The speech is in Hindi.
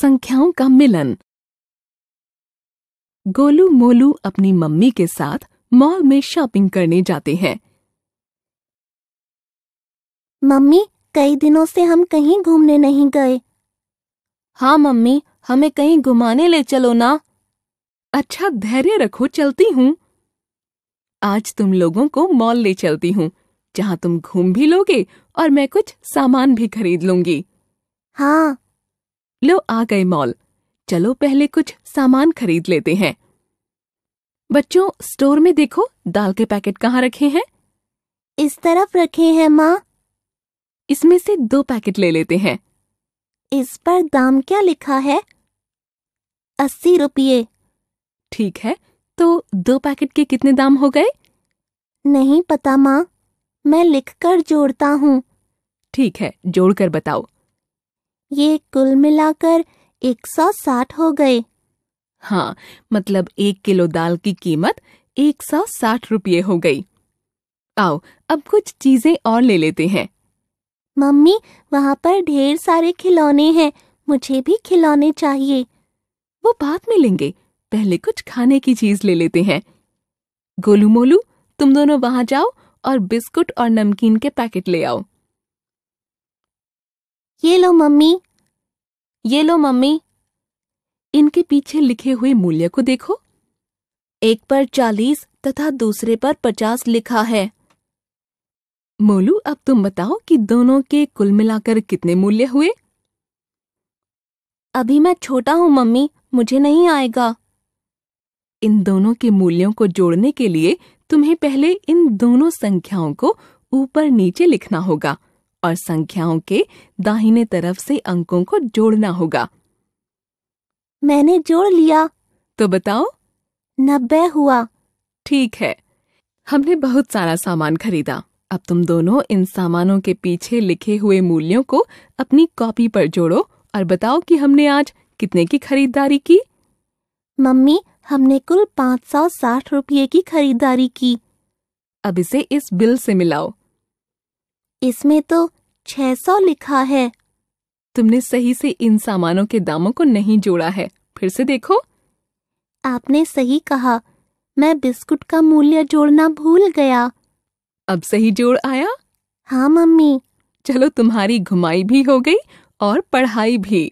संख्याओं का मिलन गोलू मोलू अपनी मम्मी के साथ मॉल में शॉपिंग करने जाते हैं मम्मी कई दिनों से हम कहीं घूमने नहीं गए हाँ मम्मी हमें कहीं घुमाने ले चलो ना अच्छा धैर्य रखो चलती हूँ आज तुम लोगों को मॉल ले चलती हूँ जहाँ तुम घूम भी लोगे और मैं कुछ सामान भी खरीद लूंगी हाँ लो आ गए मॉल चलो पहले कुछ सामान खरीद लेते हैं बच्चों स्टोर में देखो दाल के पैकेट कहाँ रखे हैं इस तरफ रखे हैं माँ इसमें से दो पैकेट ले लेते हैं इस पर दाम क्या लिखा है अस्सी रुपये ठीक है तो दो पैकेट के कितने दाम हो गए नहीं पता माँ मैं लिख कर जोड़ता हूँ ठीक है जोड़कर बताओ ये कुल मिलाकर 160 हो गए हाँ मतलब एक किलो दाल की कीमत 160 रुपये हो गई आओ अब कुछ चीजें और ले लेते हैं मम्मी वहाँ पर ढेर सारे खिलौने हैं मुझे भी खिलौने चाहिए वो बाद में लेंगे पहले कुछ खाने की चीज ले लेते हैं गोलू मोलू तुम दोनों वहाँ जाओ और बिस्कुट और नमकीन के पैकेट ले आओ ये लो मम्मी ये लो मम्मी इनके पीछे लिखे हुए मूल्य को देखो एक पर चालीस तथा दूसरे पर पचास लिखा है मोलू अब तुम बताओ कि दोनों के कुल मिलाकर कितने मूल्य हुए अभी मैं छोटा हूं मम्मी मुझे नहीं आएगा इन दोनों के मूल्यों को जोड़ने के लिए तुम्हें पहले इन दोनों संख्याओं को ऊपर नीचे लिखना होगा और संख्याओं के दाहिने तरफ से अंकों को जोड़ना होगा मैंने जोड़ लिया तो बताओ नब्बे हुआ ठीक है हमने बहुत सारा सामान खरीदा अब तुम दोनों इन सामानों के पीछे लिखे हुए मूल्यों को अपनी कॉपी पर जोड़ो और बताओ कि हमने आज कितने की खरीदारी की मम्मी हमने कुल पाँच सौ साठ रूपये की खरीदारी की अब इसे इस बिल से मिलाओ इसमें तो छह सौ लिखा है तुमने सही से इन सामानों के दामों को नहीं जोड़ा है फिर से देखो आपने सही कहा मैं बिस्कुट का मूल्य जोड़ना भूल गया अब सही जोड़ आया हाँ मम्मी चलो तुम्हारी घुमाई भी हो गई और पढ़ाई भी